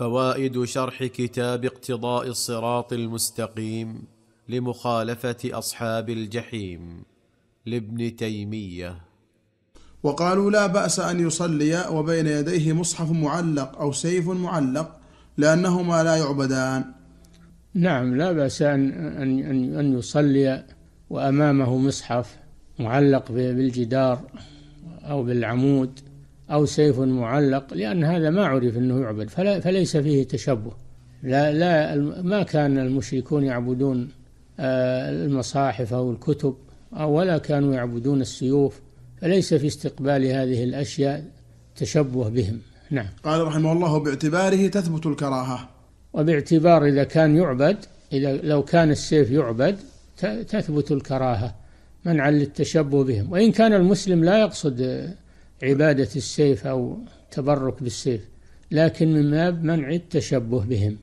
فوائد شرح كتاب اقتضاء الصراط المستقيم لمخالفه اصحاب الجحيم لابن تيميه وقالوا لا باس ان يصلي وبين يديه مصحف معلق او سيف معلق لانهما لا يعبدان نعم لا باس ان ان ان يصلي وامامه مصحف معلق بالجدار او بالعمود أو سيف معلق لأن هذا ما عرف أنه يعبد فلا فليس فيه تشبه لا لا ما كان المشركون يعبدون آه، المصاحف أو الكتب أو ولا كانوا يعبدون السيوف فليس في استقبال هذه الأشياء تشبه بهم نعم قال رحمه الله باعتباره تثبت الكراهة وباعتبار إذا كان يعبد إذا لو كان السيف يعبد تثبت الكراهة منعا للتشبه بهم وإن كان المسلم لا يقصد عبادة السيف أو تبرك بالسيف لكن من باب منع التشبه بهم